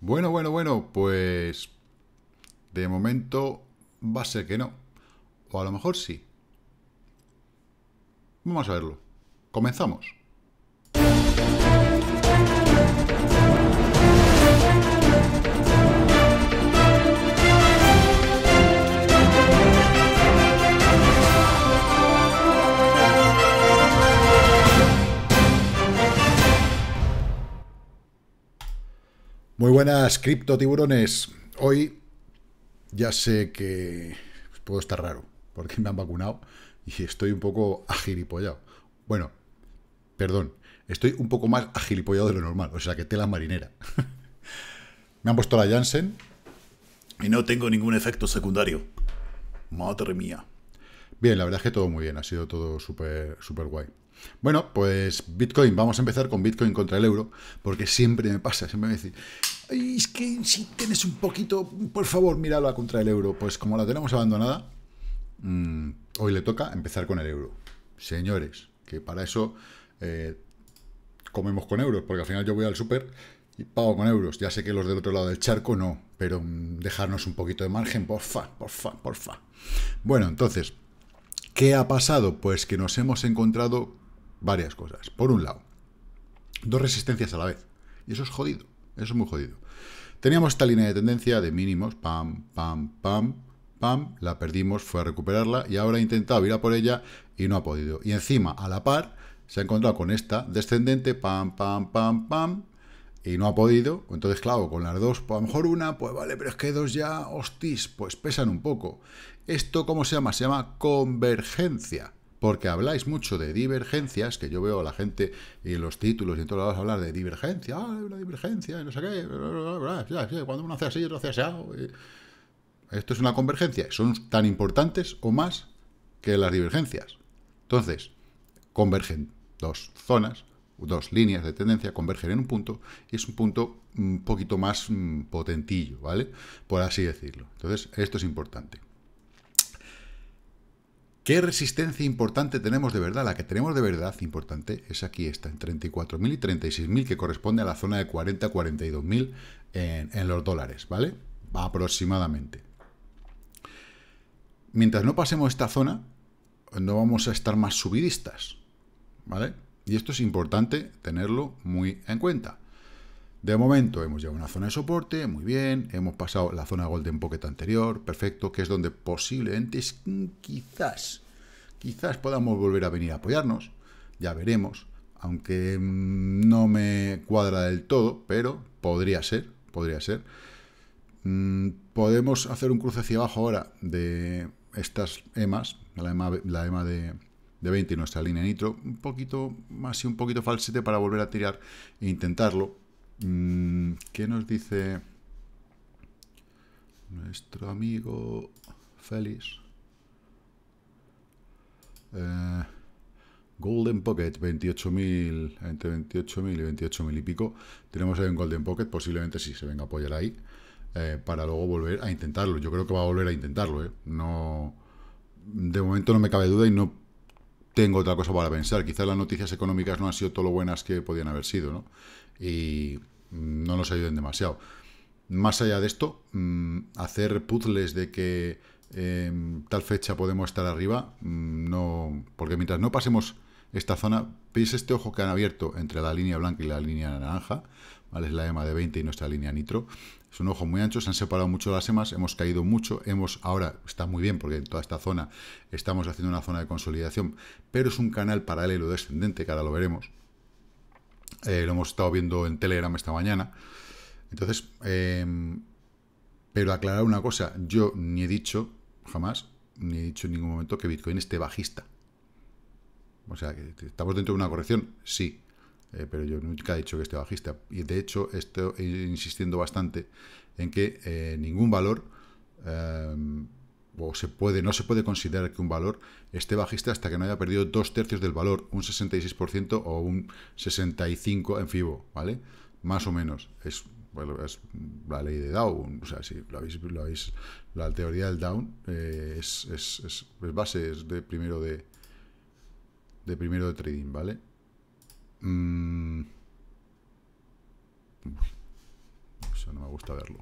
Bueno, bueno, bueno, pues de momento va a ser que no. O a lo mejor sí. Vamos a verlo. Comenzamos. Muy buenas, cripto tiburones. Hoy ya sé que puedo estar raro, porque me han vacunado y estoy un poco agilipollado. Bueno, perdón, estoy un poco más agilipollado de lo normal, o sea que tela marinera. me han puesto la Janssen y no tengo ningún efecto secundario. Madre mía. Bien, la verdad es que todo muy bien, ha sido todo súper súper guay. Bueno, pues Bitcoin, vamos a empezar con Bitcoin contra el euro, porque siempre me pasa, siempre me dicen, es que si tienes un poquito, por favor, míralo contra el euro. Pues como la tenemos abandonada, mm, hoy le toca empezar con el euro. Señores, que para eso eh, comemos con euros, porque al final yo voy al súper y pago con euros. Ya sé que los del otro lado del charco no, pero mm, dejarnos un poquito de margen, porfa, porfa, porfa. Bueno, entonces, ¿qué ha pasado? Pues que nos hemos encontrado varias cosas. Por un lado, dos resistencias a la vez. Y eso es jodido, eso es muy jodido. Teníamos esta línea de tendencia de mínimos, pam, pam, pam, pam, la perdimos, fue a recuperarla y ahora ha intentado ir a por ella y no ha podido. Y encima, a la par, se ha encontrado con esta descendente, pam, pam, pam, pam, y no ha podido. Entonces, claro, con las dos, pues a lo mejor una, pues vale, pero es que dos ya, hostis, pues pesan un poco. ¿Esto cómo se llama? Se llama convergencia porque habláis mucho de divergencias, que yo veo a la gente y los títulos y en todos lados hablar de divergencia, ah, una divergencia, no sé qué, cuando uno hace así otro hace así. Esto es una convergencia, son tan importantes o más que las divergencias. Entonces, convergen dos zonas, dos líneas de tendencia, convergen en un punto, y es un punto un poquito más mm, potentillo, ¿vale? Por así decirlo. Entonces, esto es importante. ¿Qué resistencia importante tenemos de verdad? La que tenemos de verdad importante es aquí esta, en 34.000 y 36.000, que corresponde a la zona de 40-42.000 en, en los dólares, ¿vale? Aproximadamente. Mientras no pasemos esta zona, no vamos a estar más subidistas, ¿vale? Y esto es importante tenerlo muy en cuenta. De momento hemos llegado a una zona de soporte, muy bien, hemos pasado la zona Golden Pocket anterior, perfecto, que es donde posiblemente, quizás, quizás podamos volver a venir a apoyarnos, ya veremos, aunque mm, no me cuadra del todo, pero podría ser, podría ser. Mm, podemos hacer un cruce hacia abajo ahora de estas EMAs, la EMA, e de, de 20 y nuestra línea nitro, un poquito más y un poquito falsete para volver a tirar e intentarlo, Mm, ¿Qué nos dice nuestro amigo Félix? Eh, Golden Pocket, 28.000, entre 28.000 y 28.000 y pico. Tenemos ahí un Golden Pocket, posiblemente si se venga a apoyar ahí, eh, para luego volver a intentarlo. Yo creo que va a volver a intentarlo, eh. No, de momento no me cabe duda y no tengo otra cosa para pensar. Quizás las noticias económicas no han sido todo lo buenas que podían haber sido, ¿no? y no nos ayuden demasiado. Más allá de esto, mm, hacer puzzles de que en em, tal fecha podemos estar arriba, mm, no, porque mientras no pasemos esta zona, veis este ojo que han abierto entre la línea blanca y la línea naranja, es la EMA de 20 y nuestra línea nitro, es un ojo muy ancho, se han separado mucho las EMAs, hemos caído mucho, hemos ahora está muy bien porque en toda esta zona estamos haciendo una zona de consolidación, pero es un canal paralelo descendente, que ahora lo veremos, eh, lo hemos estado viendo en Telegram esta mañana. Entonces, em, pero aclarar una cosa, yo ni he dicho jamás, ni he dicho en ningún momento que Bitcoin esté bajista. O sea, que estamos dentro de una corrección, sí, eh, pero yo nunca he dicho que esté bajista. Y de hecho, estoy insistiendo bastante en que eh, ningún valor em, o se puede, no se puede considerar que un valor esté bajista hasta que no haya perdido dos tercios del valor, un 66% o un 65% en FIBO, ¿vale? Más o menos. Es, la ley de Down, o sea, si lo habéis, la teoría del Down eh, es, base, es de primero de, de primero de trading, ¿vale? Mm no me gusta verlo.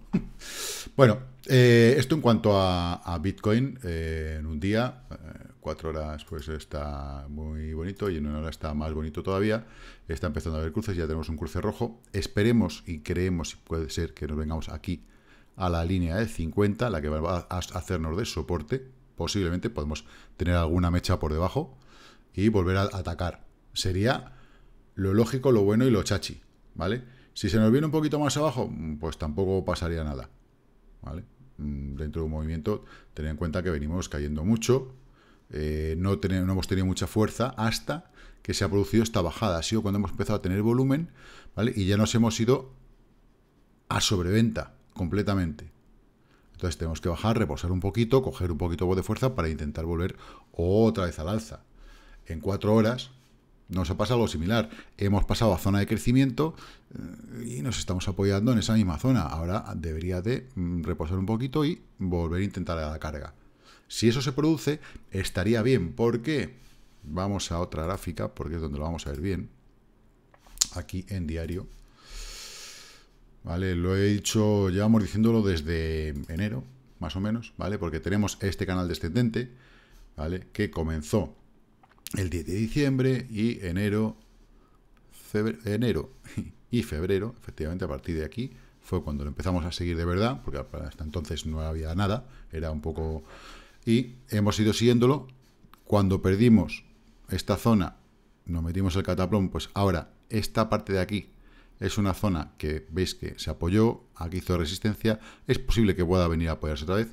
bueno, eh, esto en cuanto a, Bitcoin, eh, en un día, eh, cuatro horas pues está muy bonito y en una hora está más bonito todavía. Está empezando a haber cruces, ya tenemos un cruce rojo. Esperemos y creemos, si puede ser, que nos vengamos aquí a la línea de 50, la que va a hacernos de soporte. Posiblemente podemos tener alguna mecha por debajo y volver a atacar. Sería lo lógico, lo bueno y lo chachi, ¿vale? Si se nos viene un poquito más abajo, mm, pues tampoco pasaría nada. ¿vale? Mm, dentro de un movimiento, tener en cuenta que venimos cayendo mucho, eh, no, hemos tenido mucha fuerza hasta que se ha producido esta bajada. Ha sido cuando hemos empezado a tener volumen ¿vale? y ya nos hemos ido a sobreventa completamente. Entonces tenemos que bajar, reposar un poquito, coger un poquito de fuerza para intentar volver otra vez al alza. En cuatro horas nos ha pasado algo similar. Hemos pasado a zona de crecimiento eh, y nos estamos apoyando en esa misma zona. Ahora debería de mm, reposar un poquito y volver a intentar la carga. Si eso se produce, estaría bien. ¿Por qué? Vamos a otra gráfica, porque es donde lo vamos a ver bien. Aquí en diario. Vale, lo he dicho, llevamos diciéndolo desde enero, más o menos, ¿vale? Porque tenemos este canal descendente, ¿vale? Que comenzó el 10 de diciembre y enero, enero y febrero, efectivamente a partir de aquí, fue cuando lo empezamos a seguir de verdad, porque hasta entonces no había nada, era un poco... Y hemos ido siguiéndolo. Cuando perdimos esta zona, nos metimos el cataplón, pues ahora esta parte de aquí es una zona que veis que se apoyó, aquí hizo resistencia, es posible que pueda venir a apoyarse otra vez,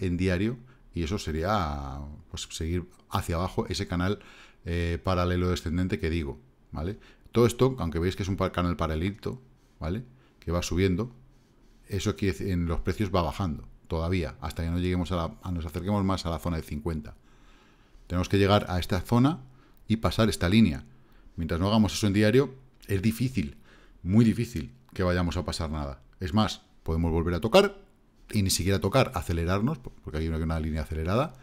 en diario, y eso sería pues, seguir hacia abajo ese canal eh, paralelo descendente que digo, ¿vale? Todo esto, aunque veis que es un canal paralelito, ¿vale? Que va subiendo, eso aquí en los precios va bajando todavía, hasta que no lleguemos a, nos acerquemos más a la zona de 50. Tenemos que llegar a esta zona y pasar esta línea. Mientras no hagamos eso en diario, es difícil, muy difícil que vayamos a pasar nada. Es más, podemos volver a tocar y ni siquiera tocar, acelerarnos, porque hay una, línea acelerada,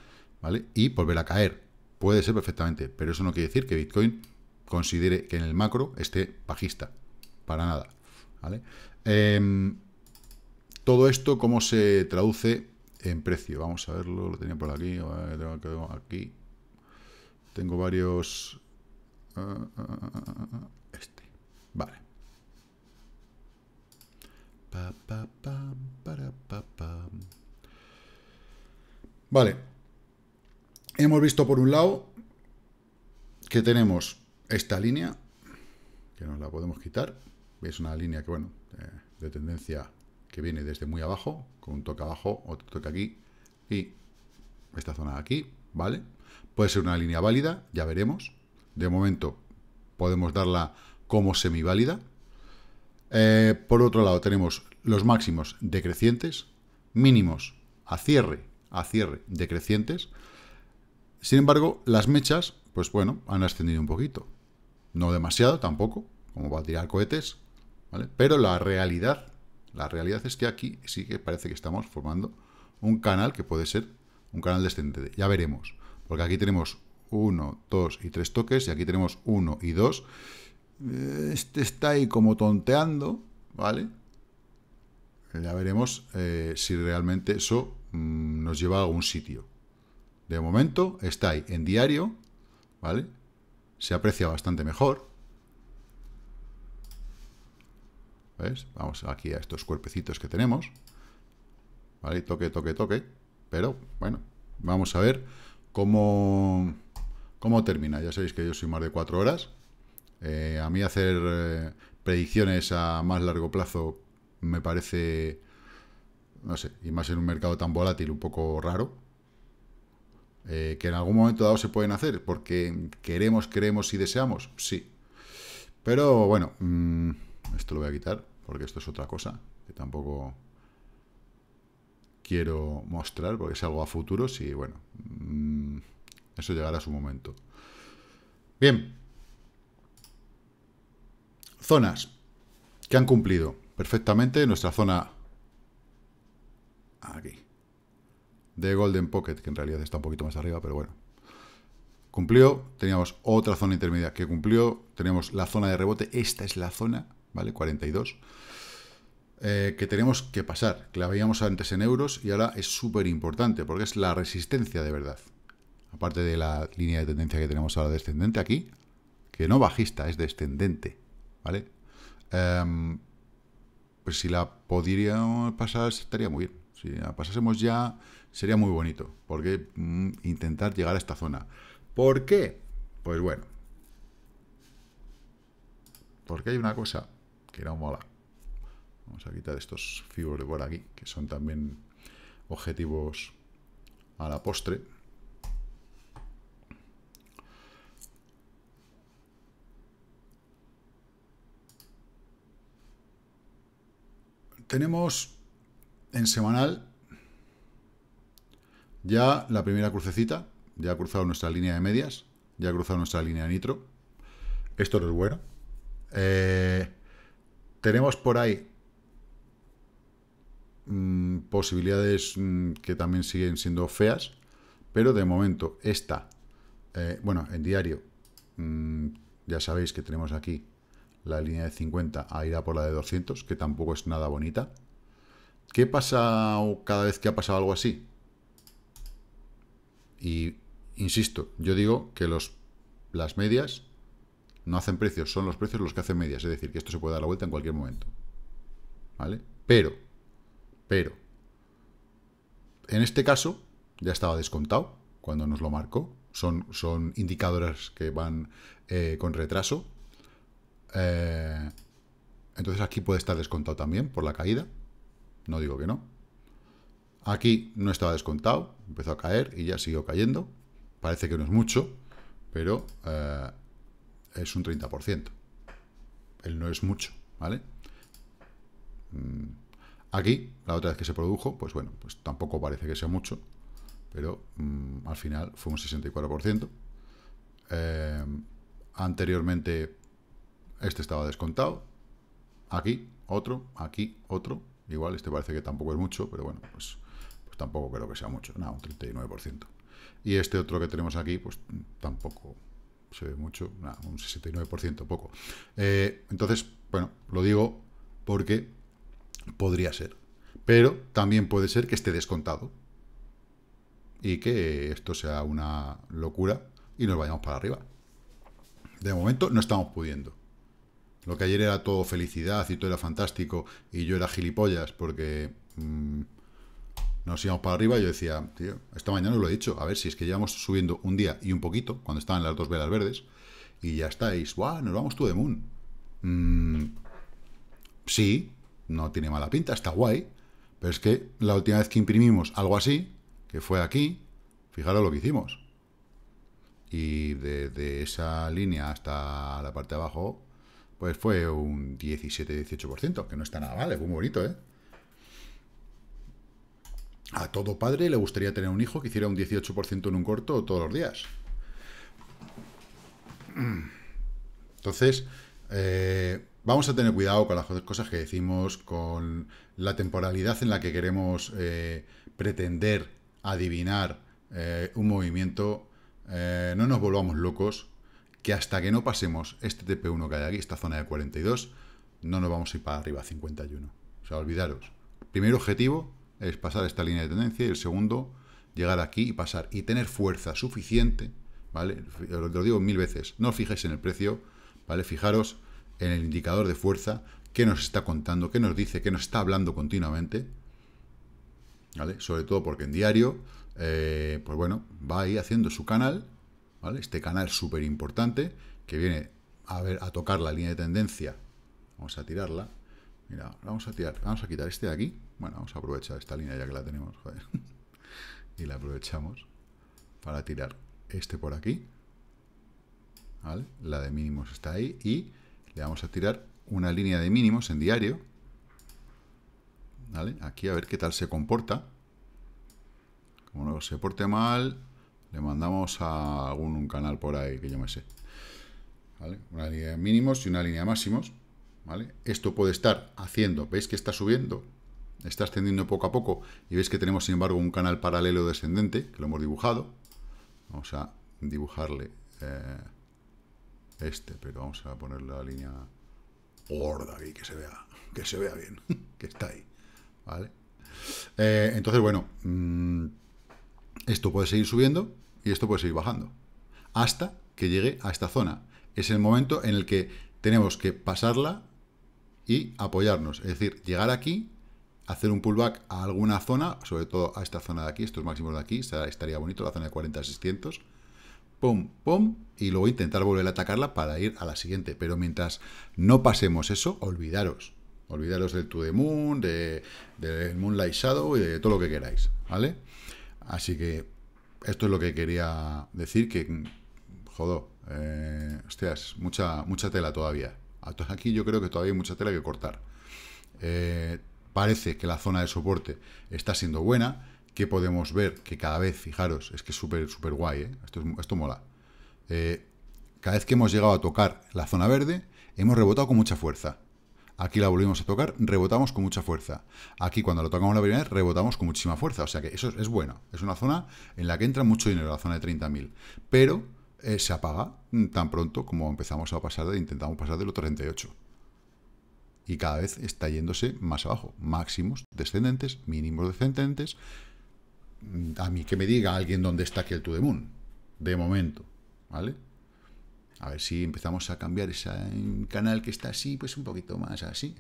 ¿vale? Y volver a caer. Puede ser perfectamente, pero eso no quiere decir que Bitcoin considere que en el macro esté bajista. Para nada. ¿vale? Em, todo esto, ¿cómo se traduce en precio? Vamos a verlo, lo tenía por aquí, aquí. Tengo varios... Ah, ah, ah, este. Vale. Vale. Hemos visto por un lado que tenemos esta línea, que nos la podemos quitar. Es una línea que, bueno, eh, de tendencia que viene desde muy abajo, con un toque abajo, otro toque aquí, y esta zona de aquí, ¿vale? Puede ser una línea válida, ya veremos. De momento podemos darla como semiválida, eh, por otro lado, tenemos los máximos decrecientes, mínimos a cierre, a cierre decrecientes. Sin embargo, las mechas, pues bueno, han ascendido un poquito. No demasiado tampoco, como va a tirar cohetes, Pero la realidad, la realidad es que aquí sí que parece que estamos formando un canal que puede ser un canal descendente. Ya veremos, porque aquí tenemos 1, 2 y 3 toques, y aquí tenemos 1 y 2, eh, este está ahí como tonteando, ¿vale? Ya veremos eh, si realmente eso mm, nos lleva a algún sitio. De momento está ahí en diario, ¿vale? Se aprecia bastante mejor. ¿Ves? Vamos aquí a estos cuerpecitos que tenemos. ¿Vale? Toque, toque, toque. Pero, bueno, vamos a ver cómo, cómo termina. Ya sabéis que yo soy más de cuatro horas. Eh, a mí hacer eh, predicciones a más largo plazo me parece, no sé, y más en un mercado tan volátil, un poco raro. Eh, que en algún momento dado se pueden hacer, porque queremos, queremos y deseamos, sí. Pero bueno, mm, esto lo voy a quitar, porque esto es otra cosa, que tampoco quiero mostrar, porque es algo a futuro y bueno, mm, eso llegará a su momento. Bien, Zonas que han cumplido perfectamente. Nuestra zona aquí de Golden Pocket, que en realidad está un poquito más arriba, pero bueno. Cumplió, teníamos otra zona intermedia que cumplió, tenemos la zona de rebote, esta es la zona, ¿vale? 42, eh, que tenemos que pasar, que la veíamos antes en euros y ahora es súper importante, porque es la resistencia de verdad. Aparte de la línea de tendencia que tenemos ahora descendente aquí, que no bajista, es descendente. ¿vale? Em, pues si la podríamos pasar estaría muy bien. Si la pasásemos ya sería muy bonito, porque mm, intentar llegar a esta zona. ¿Por qué? Pues bueno, porque hay una cosa que era mola. Vamos a quitar estos fibros de por aquí, que son también objetivos a la postre. tenemos en semanal ya la primera crucecita, ya ha cruzado nuestra línea de medias, ya ha cruzado nuestra línea de nitro. Esto no es bueno. Eh, tenemos por ahí mm, posibilidades mm, que también siguen siendo feas, pero de momento esta, eh, bueno, en diario, mm, ya sabéis que tenemos aquí la línea de 50 a ir a por la de 200, que tampoco es nada bonita. ¿Qué pasa cada vez que ha pasado algo así? Y, insisto, yo digo que los, las medias no hacen precios, son los precios los que hacen medias. Es decir, que esto se puede dar la vuelta en cualquier momento. ¿Vale? Pero, pero, en este caso ya estaba descontado cuando nos lo marcó. Son, son indicadores que van eh, con retraso, eh, entonces aquí puede estar descontado también por la caída. No digo que no. Aquí no estaba descontado, empezó a caer y ya siguió cayendo. Parece que no es mucho, pero eh, es un 30%. Él no es mucho, ¿vale? Mm, aquí, la otra vez que se produjo, pues bueno, pues tampoco parece que sea mucho, pero mm, al final fue un 64%. Eh, anteriormente este estaba descontado. Aquí, otro, aquí, otro. Igual, este parece que tampoco es mucho, pero bueno, pues, pues tampoco creo que sea mucho. Nada, un 39%. Y este otro que tenemos aquí, pues tampoco se ve mucho. Nada, un 69%, poco. Eh, entonces, bueno, lo digo porque podría ser. Pero también puede ser que esté descontado y que esto sea una locura y nos vayamos para arriba. De momento no estamos pudiendo. Lo que ayer era todo felicidad y todo era fantástico y yo era gilipollas porque mm, nos íbamos para arriba yo decía, tío, esta mañana os lo he dicho, a ver si es que llevamos subiendo un día y un poquito cuando estaban las dos velas verdes y ya estáis, ¡guau! Nos vamos tú de moon. Mm, sí, no tiene mala pinta, está guay, pero es que la última vez que imprimimos algo así, que fue aquí, fijaros lo que hicimos. Y desde esa línea hasta la parte de abajo, pues fue un 17-18%, que no está nada mal, es muy bonito, ¿eh? A todo padre le gustaría tener un hijo que hiciera un 18% en un corto todos los días. Entonces, eh, vamos a tener cuidado con las cosas que decimos, con la temporalidad en la que queremos eh, pretender adivinar eh, un movimiento. no nos volvamos locos, que hasta que no pasemos este TP1 que hay aquí, esta zona de 42, no nos vamos a ir para arriba, 51. O sea, olvidaros. primer objetivo es pasar esta línea de tendencia y el segundo, llegar aquí y pasar y tener fuerza suficiente, ¿vale? Os lo digo mil veces, no os fijéis en el precio, ¿vale? Fijaros en el indicador de fuerza, que nos está contando, qué nos dice, qué nos está hablando continuamente, ¿vale? Sobre todo porque en diario, eh, pues bueno, va ahí haciendo su canal este canal súper importante que viene a, ver, a tocar la línea de tendencia. Vamos a tirarla. Mira, vamos a tirar, vamos a quitar este de aquí. Bueno, vamos a aprovechar esta línea ya que la tenemos, y la aprovechamos para tirar este por aquí. La de mínimos está ahí y le vamos a tirar una línea de mínimos en diario. Aquí a ver qué tal se comporta. Como no se porte mal, le mandamos a algún canal por ahí, que yo me sé. Una línea de mínimos y una línea máximos. ¿Vale? Esto puede estar haciendo, ¿veis que está subiendo? Está ascendiendo poco a poco y veis que tenemos, sin embargo, un canal paralelo descendente, que lo hemos dibujado. Vamos a dibujarle eh, este, pero vamos a poner la línea gorda aquí, que se vea, que se vea bien, que está ahí, eh, entonces, bueno, mm, esto puede seguir subiendo, y esto puede seguir bajando. Hasta que llegue a esta zona. Es el momento en el que tenemos que pasarla y apoyarnos. Es decir, llegar aquí, hacer un pullback a alguna zona, sobre todo a esta zona de aquí, estos máximos de aquí, estaría bonito, la zona de 40-600. Pum, pum, y luego intentar volver a atacarla para ir a la siguiente. Pero mientras no pasemos eso, olvidaros. Olvidaros del To The Moon, de, del Moonlight Shadow y de todo lo que queráis, ¿vale? Así que esto es lo que quería decir, que, jodó, eh, hostias, mucha, mucha tela todavía. Aquí yo creo que todavía hay mucha tela que cortar. Eh, parece que la zona de soporte está siendo buena, que podemos ver que cada vez, fijaros, es que es súper, guay, eh. esto, esto mola. cada vez que hemos llegado a tocar la zona verde, hemos rebotado con mucha fuerza. Aquí la volvimos a tocar, rebotamos con mucha fuerza. Aquí cuando lo tocamos la primera vez, rebotamos con muchísima fuerza. O sea que eso es bueno. Es una zona en la que entra mucho dinero, la zona de 30.000. Pero eh, se apaga mm, tan pronto como empezamos a pasar, de, intentamos pasar de los 38. Y cada vez está yéndose más abajo. Máximos descendentes, mínimos descendentes. Mm, a mí que me diga alguien dónde está aquí el To The Moon. De momento. ¿Vale? A ver si empezamos a cambiar ese eh, canal que está así, pues un poquito más así.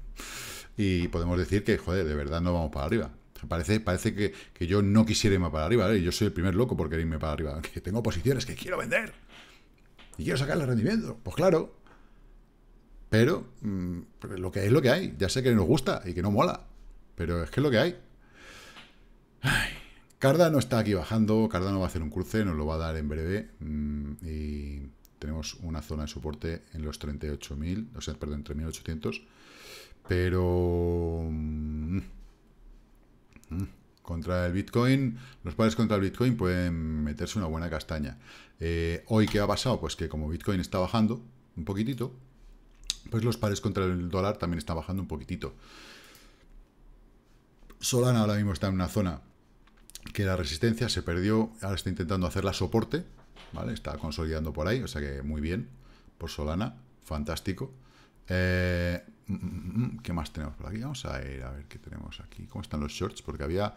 y podemos decir que, joder, de verdad no vamos para arriba. Parece, parece que, yo no quisiera irme para arriba. Yo soy el primer loco por querer irme para arriba. Que tengo posiciones que quiero vender. Y quiero el rendimiento. Pues claro. Pero mm, lo que es lo que hay. Ya sé que nos gusta y que no mola. Pero es que es lo que hay. Ay. Cardano está aquí bajando. Cardano va a hacer un cruce. Nos lo va a dar en breve. Mm, y tenemos una zona de soporte en los 38.000, o sea, perdón, 3.800, pero mm, mm, contra el Bitcoin, los pares contra el Bitcoin pueden meterse una buena castaña. Eh, hoy, ¿qué ha pasado? Pues que como Bitcoin está bajando un poquitito, pues los pares contra el dólar también están bajando un poquitito. Solana ahora mismo está en una zona que la resistencia se perdió, ahora está intentando hacerla soporte, ¿vale? Está consolidando por ahí, o sea que muy bien. Por Solana, fantástico. Eh, mm, mm, mm, ¿Qué más tenemos por aquí? Vamos a ir a ver qué tenemos aquí. ¿Cómo están los shorts? Porque había,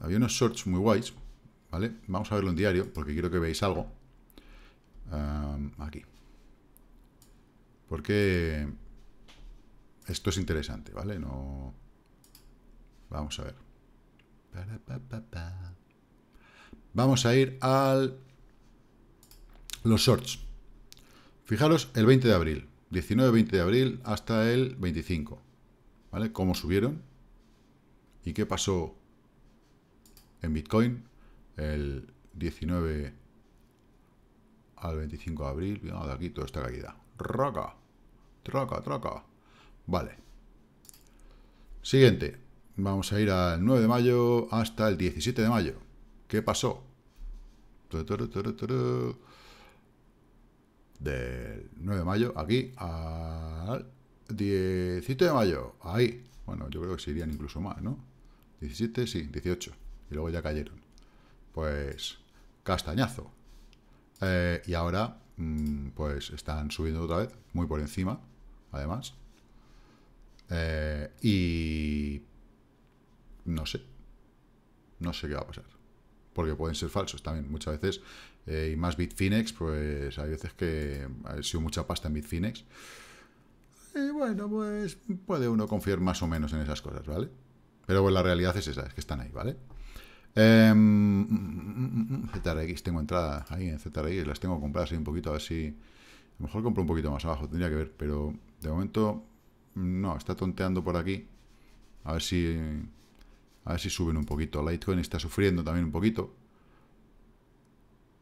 había unos shorts muy guays, ¿vale? Vamos a verlo en diario, porque quiero que veáis algo. aquí. Porque esto es interesante, ¿vale? No... Vamos a ver. Vamos a ir al los shorts. Fijaros, el 20 de abril, 19-20 de abril hasta el 25. ¿Vale? ¿Cómo subieron? ¿Y qué pasó en Bitcoin el 19 al 25 de abril? Nada, de aquí toda esta caída. ¡Roca! ¡Troca, troca! Vale. Siguiente. Vamos a ir al 9 de mayo hasta el 17 de mayo. ¿Qué pasó? del 9 de mayo aquí al 17 de mayo. Ahí. Bueno, yo creo que se irían incluso más, ¿no? 17, sí, 18. Y luego ya cayeron. Pues castañazo. Eh, y ahora, mm, pues están subiendo otra vez, muy por encima, además. Eh, y no sé. No sé qué va a pasar. Porque pueden ser falsos también. Muchas veces eh, y más Bitfinex, pues hay veces que ha sido mucha pasta en Bitfinex. Y bueno, pues puede uno confiar más o menos en esas cosas, ¿vale? Pero bueno, la realidad es esa, es que están ahí, ¿vale? Eh, em, mm, mm, mm, ZRX, tengo entrada ahí en ZRX, las tengo compradas ahí un poquito, a ver si... A lo mejor compro un poquito más abajo, tendría que ver, pero de momento no, está tonteando por aquí. A ver si... A ver si suben un poquito. Litecoin está sufriendo también un poquito.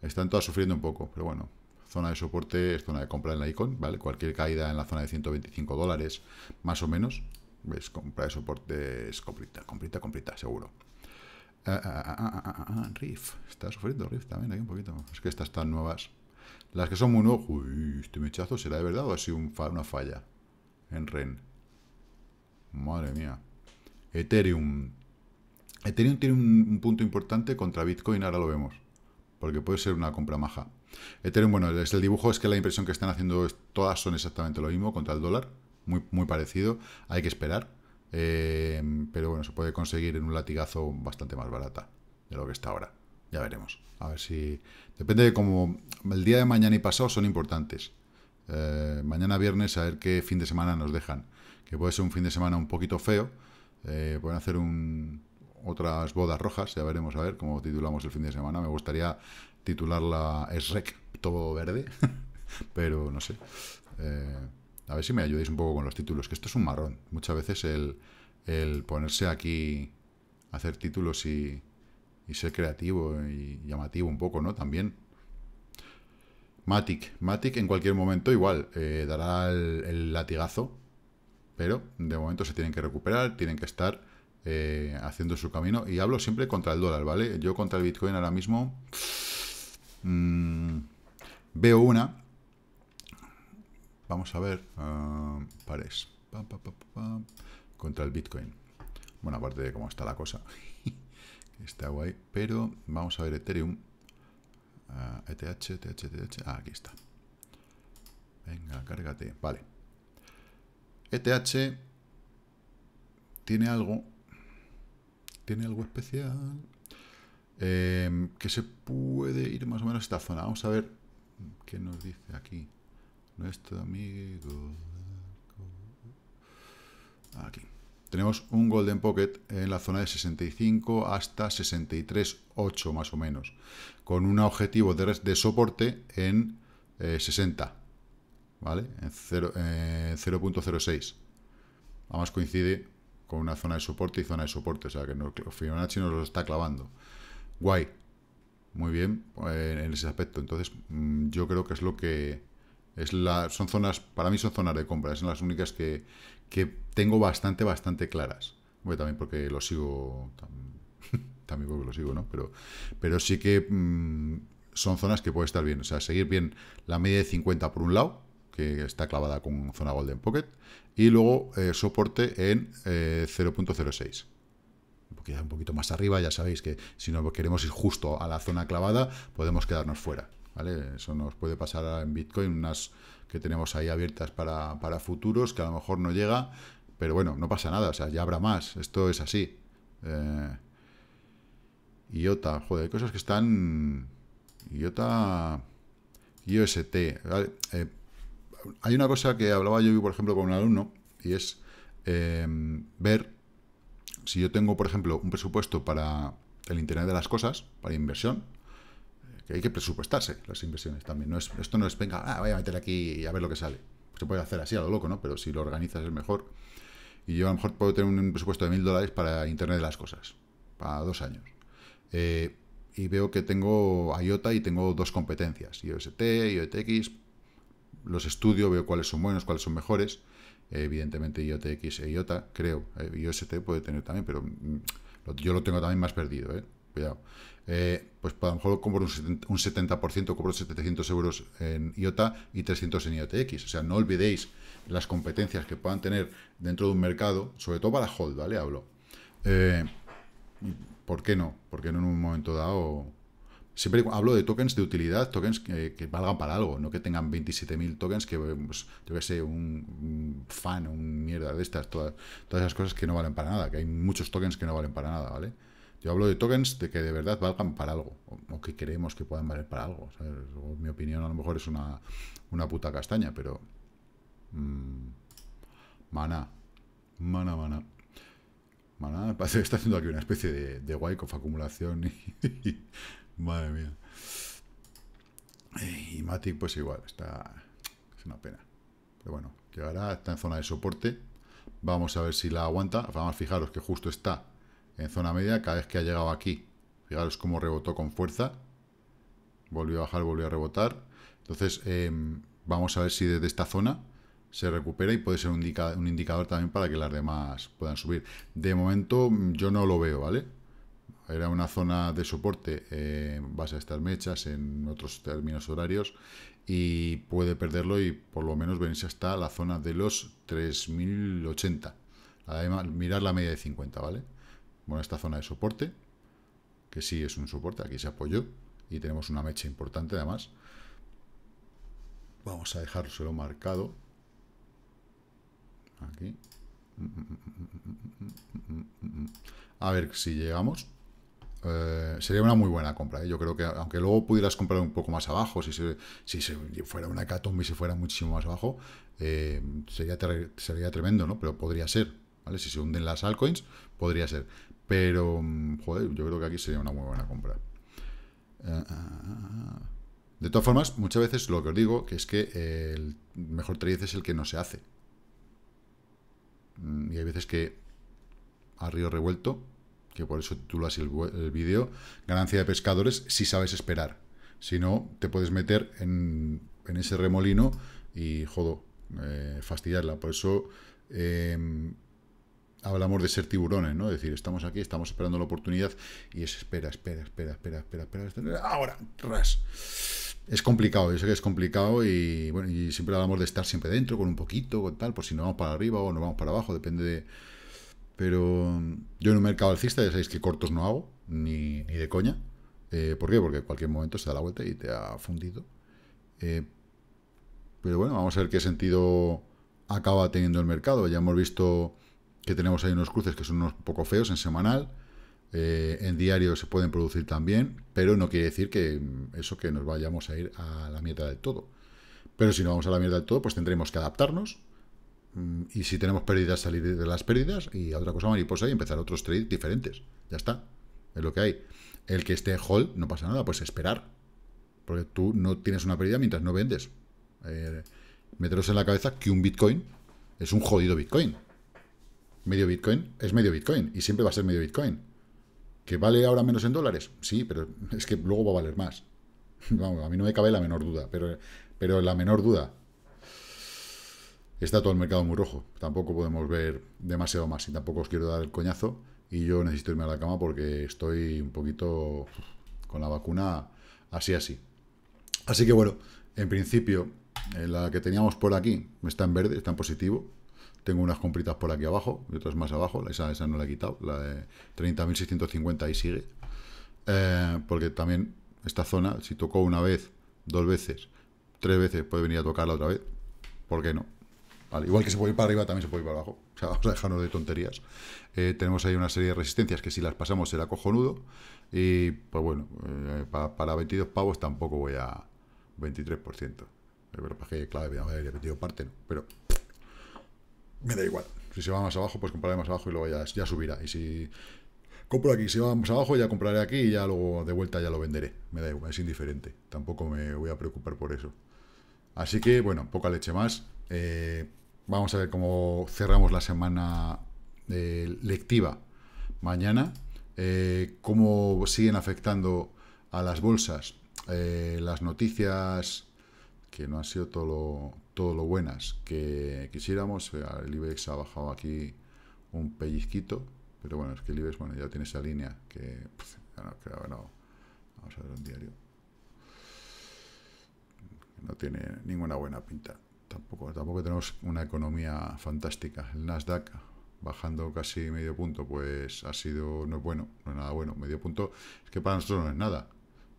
Están todas sufriendo un poco, pero bueno. Zona de soporte es zona de compra en la icon, ¿vale? Cualquier caída en la zona de 125 dólares, más o menos, ¿ves? Compra de soporte es comprita, comprita, comprita, seguro. Ah ah, ah, ah, ah, Riff, está sufriendo Riff también hay un poquito. Es que estas están nuevas. Las que son muy nuevas. Uy, este mechazo, ¿será de verdad o ha sido una falla? En REN. Madre mía. Ethereum. Ethereum tiene un punto importante contra Bitcoin, ahora lo vemos porque puede ser una compra maja. Ethereum, bueno, el dibujo es que la impresión que están haciendo todas son exactamente lo mismo contra el dólar, muy, muy parecido, hay que esperar, eh, pero bueno, se puede conseguir en un latigazo bastante más barata de lo que está ahora. Ya veremos. A ver si... Depende de cómo... El día de mañana y pasado son importantes. Eh, mañana viernes a ver qué fin de semana nos dejan. Que puede ser un fin de semana un poquito feo. Eh, pueden hacer un, otras bodas rojas, ya veremos a ver cómo titulamos el fin de semana. Me gustaría titularla SREC todo verde, pero no sé. Eh, a ver si me ayudáis un poco con los títulos, que esto es un marrón. Muchas veces el, ponerse aquí, hacer títulos y, y ser creativo y llamativo un poco, ¿no? También. Matic. Matic en cualquier momento igual eh, dará el latigazo, pero de momento se tienen que recuperar, tienen que estar eh, haciendo su camino. Y hablo siempre contra el dólar, ¿vale? Yo contra el Bitcoin ahora mismo mm, veo una. Vamos a ver, ...parece... Ah, pares. contra el Bitcoin. Bueno, aparte de cómo está la cosa. está guay, pero vamos a ver Ethereum. ETH, ah, ETH, ETH. E ah, aquí está. Venga, cárgate. Vale. ETH tiene algo tiene algo especial. Eh, que se puede ir más o menos a esta zona. Vamos a ver qué nos dice aquí. Nuestro amigo... Aquí. Tenemos un Golden Pocket en la zona de 65 hasta 63.8 más o menos, con un objetivo de, soporte en 60, eh, ¿vale? En 0.06. Eh, Además coincide con una zona de soporte y zona de soporte. O sea, que no, Fibonacci nos lo está clavando. Guay. Muy bien eh, en ese aspecto. Entonces, mm, yo creo que es lo que... Es la, son zonas, para mí son zonas de compra, son las únicas que, tengo bastante, bastante claras. Bueno, también porque lo sigo, también porque lo sigo, ¿no? Pero, pero sí que mm, son zonas que puede estar bien. O sea, seguir bien la media de 50 por un lado, que está clavada con zona Golden Pocket, y luego eh, soporte en eh, 0.06. Un poquito más arriba, ya sabéis que si no queremos ir justo a la zona clavada, podemos quedarnos fuera. ¿vale? Eso nos puede pasar en Bitcoin, unas que tenemos ahí abiertas para, futuros, que a lo mejor no llega, pero bueno, no pasa nada, o sea, ya habrá más, esto es así. Eh, IOTA, joder, hay cosas que están... IOTA... IOST, ¿vale? Eh, hay una cosa que hablaba yo, por ejemplo, con un alumno, y es em, ver si yo tengo, por ejemplo, un presupuesto para el Internet de las Cosas, para inversión, eh, que hay que presupuestarse las inversiones también. No es, esto no es, venga, ah, voy a meter aquí y a ver lo que sale. Se puede hacer así a lo loco, ¿no? Pero si lo organizas es mejor. Y yo a lo mejor puedo tener un presupuesto de mil dólares para Internet de las Cosas, para dos años. Eh, y veo que tengo IOTA y tengo dos competencias, IOST, IOTX, los estudio, veo cuáles son buenos, cuáles son mejores. evidentemente IOTX e IOTA, creo. IOST eh, puede tener también, pero mm, yo lo tengo también más perdido, eh. Cuidado. Eh, pues a lo mejor compro un 70%, compro 700 euros en IOTA y 300 en IOTX. O sea, no olvidéis las competencias que puedan tener dentro de un mercado, sobre todo para hold, ¿vale? Hablo. ¿Por qué no? Porque en un momento dado Siempre hablo de tokens de utilidad, tokens que, valgan para algo, no que tengan 27.000 tokens que, pues, yo que sé, un, fan, un mierda de estas, todas, esas cosas que no valen para nada, que hay muchos tokens que no valen para nada, ¿vale? Yo hablo de tokens de que de verdad valgan para algo, o, que creemos que puedan valer para algo. mi opinión a lo mejor es una, puta castaña, pero... Mana, mm, mana, mana, mana parece que está haciendo aquí una especie de, de guay acumulación y Madre mía. Eh, y Matic, pues igual, está. Es una pena. Pero bueno, llegará, está en zona de soporte. Vamos a ver si la aguanta. Vamos a fijaros que justo está en zona media. Cada vez que ha llegado aquí, fijaros cómo rebotó con fuerza. Volvió a bajar, volvió a rebotar. Entonces, eh, vamos a ver si desde esta zona se recupera y puede ser un indicador también para que las demás puedan subir. De momento, yo no lo veo, ¿vale? era una zona de soporte vas eh, base a estas mechas en otros términos horarios y puede perderlo y por lo menos venirse hasta la zona de los 3080. Además, mirar la media de 50, ¿vale? Bueno, esta zona de soporte, que sí es un soporte, aquí se apoyó y tenemos una mecha importante además. Vamos a dejárselo marcado. Aquí. A ver si llegamos. Eh, sería una muy buena compra. ¿eh? Yo creo que aunque luego pudieras comprar un poco más abajo, si, si fuera una hecatombe y si fuera muchísimo más abajo, eh, sería, sería tremendo, ¿no? Pero podría ser, ¿vale? Si se hunden las altcoins, podría ser. Pero, mm, joder, yo creo que aquí sería una muy buena compra. Ah, ah, ah, De todas formas, muchas veces lo que os digo, que es que el mejor trade es el que no se hace. Mm, y hay veces que a río revuelto que por eso titulas el, el vídeo, ganancia de pescadores si sabes esperar. Si no, te puedes meter en, ese remolino y, jodo, eh, fastidiarla. Por eso em, hablamos de ser tiburones, ¿no? Es decir, estamos aquí, estamos esperando la oportunidad y es espera, espera, espera, espera, espera, espera, ahora, ras. Es complicado, yo sé que es complicado y, bueno, y siempre hablamos de estar siempre dentro, con un poquito, con tal, por si nos vamos para arriba o nos vamos para abajo, depende de pero mm, yo en un mercado alcista ya sabéis que cortos no hago, ni, ni de coña. Eh, ¿Por qué? Porque en cualquier momento se da la vuelta y te ha fundido. Eh, pero bueno, vamos a ver qué sentido acaba teniendo el mercado. Ya hemos visto que tenemos ahí unos cruces que son unos poco feos en semanal. Eh, en diario se pueden producir también, pero no quiere decir que mm, eso que nos vayamos a ir a la mierda del todo. Pero si no vamos a la mierda del todo, pues tendremos que adaptarnos Mm, y si tenemos pérdidas, salir de las pérdidas y otra cosa mariposa y empezar otros trades diferentes. Ya está, es lo que hay. El que esté hold no pasa nada, pues esperar. Porque tú no tienes una pérdida mientras no vendes. Eh, meteros en la cabeza que un Bitcoin es un jodido Bitcoin. Medio Bitcoin es medio Bitcoin y siempre va a ser medio Bitcoin. ¿Que vale ahora menos en dólares? Sí, pero es que luego va a valer más. Vamos, a mí no me cabe la menor duda, pero, pero la menor duda. Está todo el mercado muy rojo. Tampoco podemos ver demasiado más y tampoco os quiero dar el coñazo. Y yo necesito irme a la cama porque estoy un poquito con la vacuna así, así. Así que bueno, en principio, eh, la que teníamos por aquí está en verde, está en positivo. Tengo unas compritas por aquí abajo y otras más abajo. Esa, no la he quitado. La de 30.650 y sigue. Eh, porque también esta zona, si tocó una vez, dos veces, tres veces, puede venir a tocarla otra vez. ¿Por qué no? Igual que se puede ir para arriba, también se puede ir para abajo. O sea, vamos a dejarnos de tonterías. Eh, tenemos ahí una serie de resistencias que si las pasamos será cojonudo. Y pues bueno, eh, para, 22 pavos tampoco voy a 23%. Pero para que, claro, me haya metido parte, ¿no? pero me da igual. Si se va más abajo, pues compraré más abajo y luego ya, subirá. Y si compro aquí, si va más abajo, ya compraré aquí y ya luego de vuelta ya lo venderé. Me da igual, es indiferente. Tampoco me voy a preocupar por eso. Así que, bueno, poca leche más. Eh, Vamos a ver cómo cerramos la semana eh, lectiva mañana, eh, cómo siguen afectando a las bolsas eh, las noticias que no han sido todo lo, todo lo buenas que quisiéramos. El IBEX ha bajado aquí un pellizquito, pero bueno, es que el IBEX ya tiene esa línea que pues, Vamos a ver un diario. No tiene ninguna buena pinta tampoco, tampoco tenemos una economía fantástica. El Nasdaq bajando casi medio punto, pues ha sido, no es bueno, no es nada bueno. Medio punto es que para nosotros no es nada,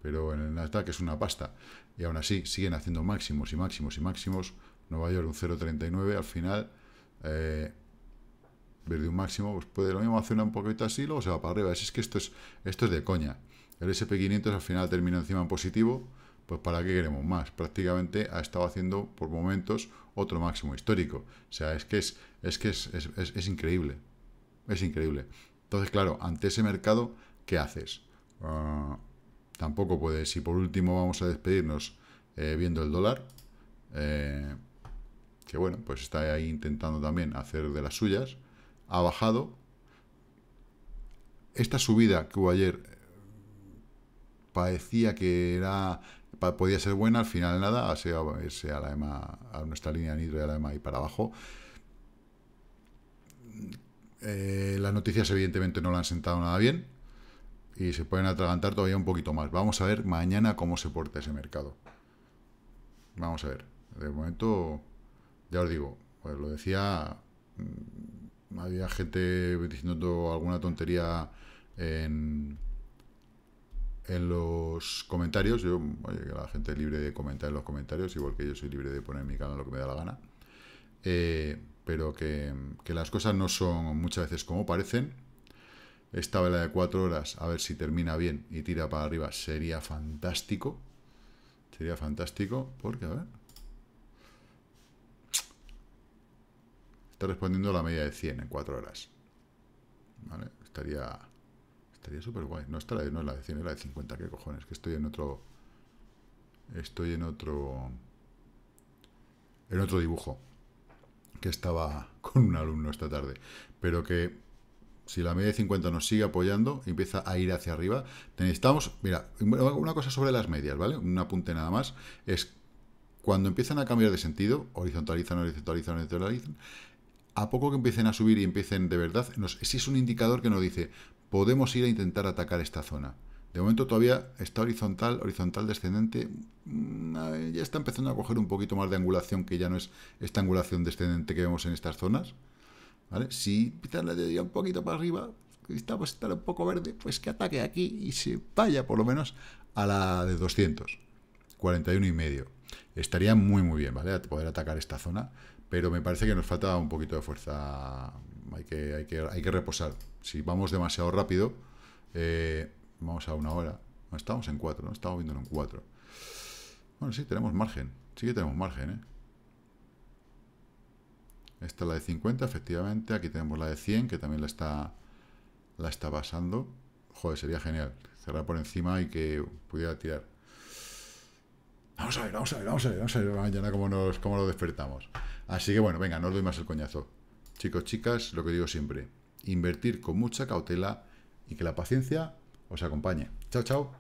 pero en el Nasdaq es una pasta. Y aún así siguen haciendo máximos y máximos y máximos. Nueva York un 0,39 al final. Eh, verde un máximo, pues puede lo mismo hacer un poquito así, luego se va para arriba. Es, es que esto es, esto es de coña. El SP500 al final termina encima en positivo pues ¿para qué queremos más? Prácticamente ha estado haciendo por momentos otro máximo histórico. O sea, es que es, que es, increíble. Es increíble. Entonces, claro, ante ese mercado, ¿qué haces? Ah, tampoco puedes. Y por último vamos a despedirnos eh, viendo el dólar. Eh, que bueno, pues está ahí intentando también hacer de las suyas. Ha bajado. Esta subida que hubo ayer eh, parecía que era podía ser buena, al final nada, a irse a la a nuestra línea de nitro y a la EMA y para abajo. Eh, las noticias evidentemente no la han sentado nada bien y se pueden atragantar todavía un poquito más. Vamos a ver mañana cómo se porta ese mercado. Vamos a ver. De momento, ya os digo, pues lo decía, mm, había gente diciendo alguna tontería en, en los comentarios. Yo, que la gente es libre de comentar en los comentarios, igual que yo soy libre de poner mi canal lo que me da la gana. Eh, pero que, las cosas no son muchas veces como parecen. Esta vela de cuatro horas, a ver si termina bien y tira para arriba, sería fantástico. Sería fantástico, porque, a ver... Está respondiendo a la media de 100 en cuatro horas. ¿Vale? Estaría Estaría súper guay. No, esta no es la de 100, es la de 50. ¿Qué cojones? Que estoy en otro... Estoy en otro... En otro dibujo. Que estaba con un alumno esta tarde. Pero que si la media de 50 nos sigue apoyando, empieza a ir hacia arriba. Necesitamos, mira, una cosa sobre las medias, ¿vale? Un apunte nada más, es cuando empiezan a cambiar de sentido, horizontalizan, horizontalizan, horizontalizan, a poco que empiecen a subir y empiecen de verdad, nos, es un indicador que nos dice, podemos ir a intentar atacar esta zona. De momento todavía está horizontal, horizontal descendente, mm, ya está empezando a coger un poquito más de angulación, que ya no es esta angulación descendente que vemos en estas zonas. Si quizás la un poquito para arriba, pues estar un poco verde, pues que ataque aquí y se vaya por lo menos a la de 200, 41,5. y medio. Estaría muy muy bien, ¿vale? poder atacar esta zona, pero me parece que nos falta un poquito de fuerza hay que, hay que, hay que reposar. Si vamos demasiado rápido, eh, vamos a una hora. No, estamos en cuatro ¿no? Estamos viendo en 4. Bueno, sí, tenemos margen. Sí que tenemos margen, ¿eh? Esta es la de 50, efectivamente. Aquí tenemos la de 100, que también la está, la está pasando. Joder, sería genial. Cerrar por encima y que pudiera tirar. Vamos a ver, vamos a ver, vamos a ver, vamos a ver mañana cómo nos, cómo despertamos. Así que bueno, venga, no os doy más el coñazo. Chicos, chicas, lo que digo siempre, invertir con mucha cautela y que la paciencia os acompañe. Chao, chao.